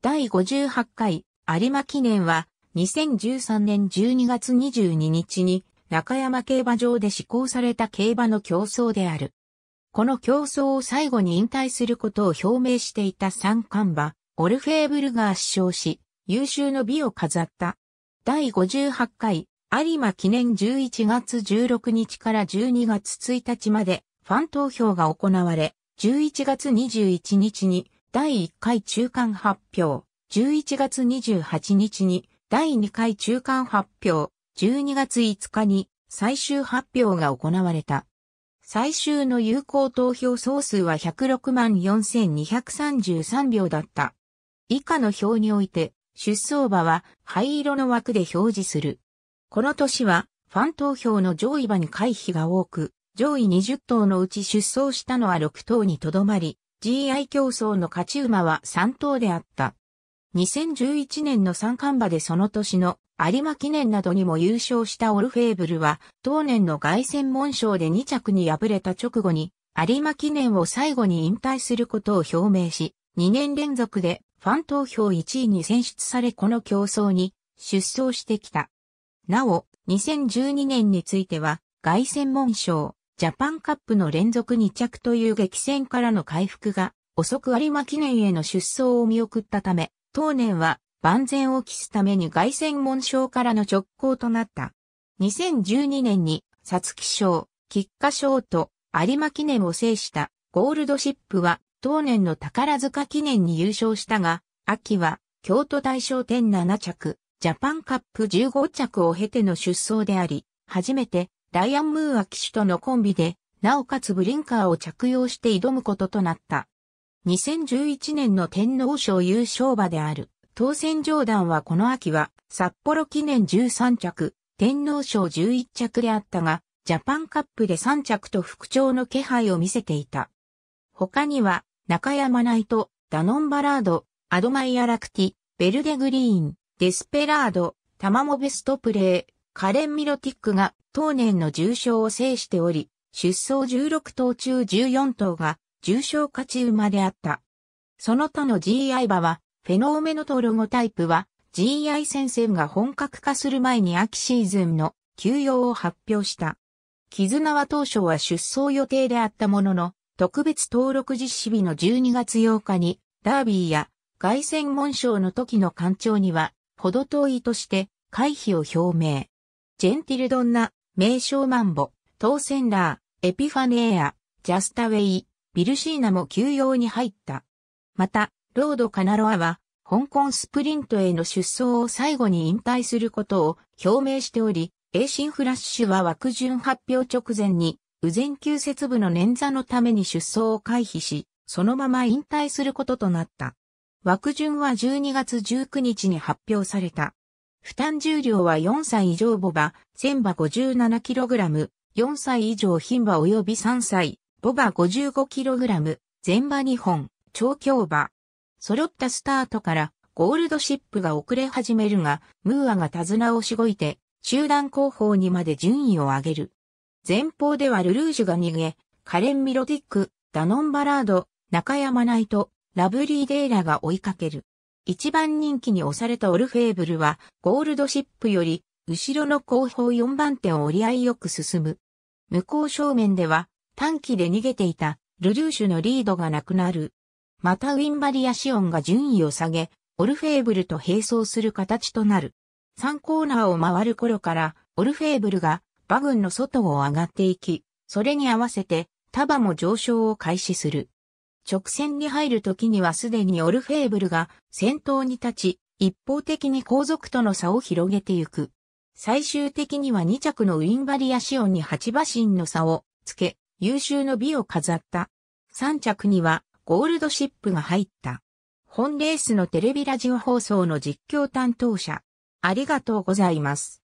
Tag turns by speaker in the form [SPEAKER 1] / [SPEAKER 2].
[SPEAKER 1] 第58回有馬記念は2013年12月22日に中山競馬場で施行された競馬の競争である。この競争を最後に引退することを表明していた三冠馬、オルフェーブルが圧勝し、優秀の美を飾った。第58回有馬記念11月16日から12月1日までファン投票が行われ、11月21日に第1回中間発表、11月28日に第2回中間発表、12月5日に最終発表が行われた。最終の有効投票総数は106万4233票だった。以下の表において、出走馬は灰色の枠で表示する。この年は、ファン投票の上位馬に回避が多く、上位20頭のうち出走したのは6頭にとどまり、GI 競争の勝ち馬は3頭であった。2011年の三冠馬でその年の有馬記念などにも優勝したオルフェーブルは、当年の外戦門賞で2着に敗れた直後に、有馬記念を最後に引退することを表明し、2年連続でファン投票1位に選出されこの競争に出走してきた。なお、2012年については、外戦門賞、ジャパンカップの連続2着という激戦からの回復が遅く有馬記念への出走を見送ったため、当年は万全を期すために外戦門賞からの直行となった。2012年に、ツキ賞、菊花賞と有馬記念を制したゴールドシップは当年の宝塚記念に優勝したが、秋は京都大賞点7着、ジャパンカップ15着を経ての出走であり、初めてライアン・ムーア騎手とのコンビで、なおかつブリンカーを着用して挑むこととなった。2011年の天皇賞優勝馬である。当選上段はこの秋は札幌記念13着、天皇賞11着であったが、ジャパンカップで3着と復調の気配を見せていた。他には、中山ナイト、ダノンバラード、アドマイアラクティ、ベルデグリーン、デスペラード、タマモベストプレー、カレン・ミロティックが当年の重賞を制しており、出走16頭中14頭が重賞勝ち馬であった。その他の GI 馬は、フェノーメノとロゴタイプは、GI 戦線が本格化する前に秋シーズンの休養を発表した。絆は当初は出走予定であったものの、特別登録実施日の12月8日に、ダービーや凱旋門賞の時の官庁には、ほど遠いとして、回避を表明。ジェンティルドンナ、名称マンボ、トーセンラー、エピファネーア、ジャスタウェイ、ビルシーナも休養に入った。また、ロード・カナロアは、香港スプリントへの出走を最後に引退することを表明しており、エイシンフラッシュは枠順発表直前に、右前球節部の捻挫のために出走を回避し、そのまま引退することとなった。枠順は12月19日に発表された。負担重量は4歳以上母馬、1000馬 57kg、4歳以上牝馬及び3歳、母馬 55kg、全馬2本、超強馬。揃ったスタートからゴールドシップが遅れ始めるが、ムーアが手綱をしごいて、集団後方にまで順位を上げる。前方ではルルージュが逃げ、カレン・ミロティック、ダノン・バラード、中山ナイト、ラブリー・デイラが追いかける。一番人気に押されたオルフェーブルは、ゴールドシップより、後ろの後方4番手を折り合いよく進む。向こう正面では、短期で逃げていた、ルルーシュのリードがなくなる。またウィンバリアシオンが順位を下げ、オルフェーブルと並走する形となる。3コーナーを回る頃から、オルフェーブルが、馬群の外を上がっていき、それに合わせて、束も上昇を開始する。直線に入る時にはすでにオルフェーブルが先頭に立ち、一方的に後続との差を広げてゆく。最終的には2着のウィンバリアシオンに8馬身の差をつけ、優秀の美を飾った。3着にはゴールドシップが入った。本レースのテレビラジオ放送の実況担当者。ありがとうございます。